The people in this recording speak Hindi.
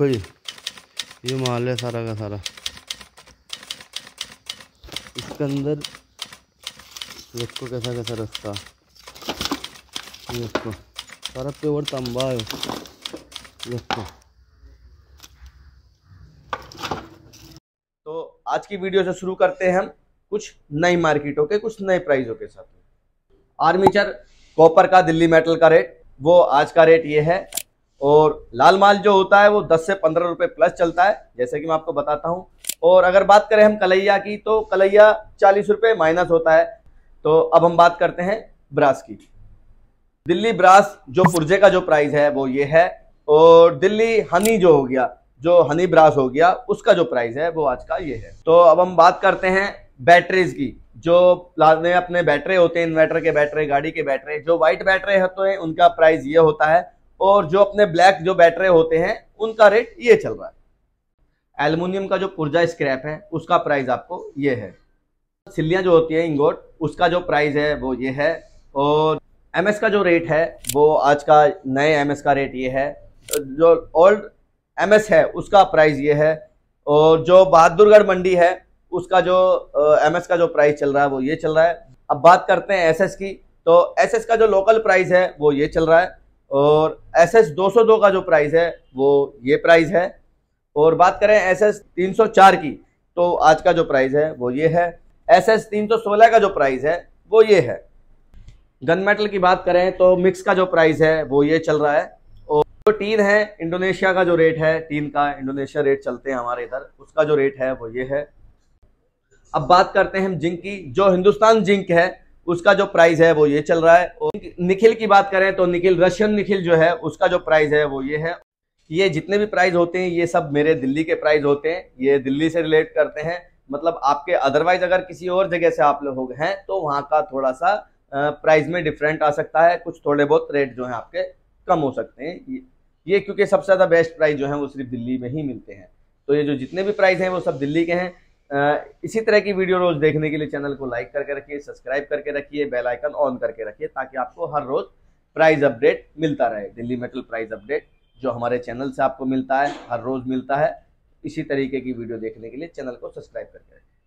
देखो जी ये माल है सारा का सारा इसके अंदर देखो कैसा कैसा रखता देखो सारा प्योर तांबा है देखो तो आज की वीडियो से शुरू करते हैं हम कुछ नई मार्केटों के कुछ नए प्राइजों के साथ आर्मीचर कॉपर का दिल्ली मेटल का रेट वो आज का रेट ये है और लाल माल जो होता है वो 10 से 15 रुपए प्लस चलता है जैसे कि मैं आपको बताता हूँ और अगर बात करें हम कलैया की तो कलैया चालीस रुपये माइनस होता है तो अब हम बात करते हैं ब्रास की दिल्ली ब्रास जो पुर्जे का जो प्राइस है वो ये है और दिल्ली हनी जो हो गया जो हनी ब्रास हो गया उसका जो प्राइस है वो आज का ये है तो अब हम बात करते हैं बैटरीज की जो अपने बैटरी होते हैं इन्वर्टर के बैटरी गाड़ी के बैटरी जो वाइट बैटरी होते हैं उनका प्राइस ये होता है और जो अपने ब्लैक जो बैटरे होते हैं उनका रेट ये चल रहा है एल्यूमिनियम का जो पुर्जा स्क्रैप है उसका प्राइस आपको ये है सिल्लियाँ जो होती है इंगोट उसका जो प्राइस है वो ये है और एम का जो रेट है वो आज का नए एम का रेट ये है जो ओल्ड एम है उसका प्राइस ये है और जो बहादुरगढ़ मंडी है उसका जो एम uh, का जो प्राइस चल रहा है वो ये चल रहा है अब बात करते हैं एस की तो एस का जो लोकल प्राइस है वो ये चल रहा है और एस एस दो का जो प्राइस है वो ये प्राइस है और बात करें एस एस तीन की तो आज का जो प्राइस है वो ये है एस एस तीन का जो प्राइस है वो ये है गन मेटल की बात करें तो मिक्स का जो प्राइस है वो ये चल रहा है और जो टीन है इंडोनेशिया का जो रेट है टीन का इंडोनेशिया रेट चलते हैं हमारे इधर उसका जो रेट है वो ये है अब बात करते हैं हम जिंक की जो हिंदुस्तान जिंक है उसका जो प्राइस है वो ये चल रहा है और निखिल की बात करें तो निखिल रशियन निखिल जो है उसका जो प्राइस है वो ये है ये जितने भी प्राइस होते हैं ये सब मेरे दिल्ली के प्राइस होते हैं ये दिल्ली से रिलेट करते हैं मतलब आपके अदरवाइज अगर किसी और जगह से आप लोग हैं तो वहाँ का थोड़ा सा प्राइस में डिफरेंट आ सकता है कुछ थोड़े बहुत रेट जो है आपके कम हो सकते हैं ये, ये क्योंकि सबसे ज़्यादा बेस्ट प्राइस जो है वो सिर्फ दिल्ली में ही मिलते हैं तो ये जो जितने भी प्राइस हैं वो सब दिल्ली के हैं इसी तरह की वीडियो रोज देखने के लिए चैनल को लाइक करके रखिए सब्सक्राइब करके रखिए बेल आइकन ऑन करके रखिए ताकि आपको हर रोज प्राइस अपडेट मिलता रहे दिल्ली मेटल प्राइस अपडेट जो हमारे चैनल से आपको मिलता है हर रोज मिलता है इसी तरीके की वीडियो देखने के लिए चैनल को सब्सक्राइब करके रखिए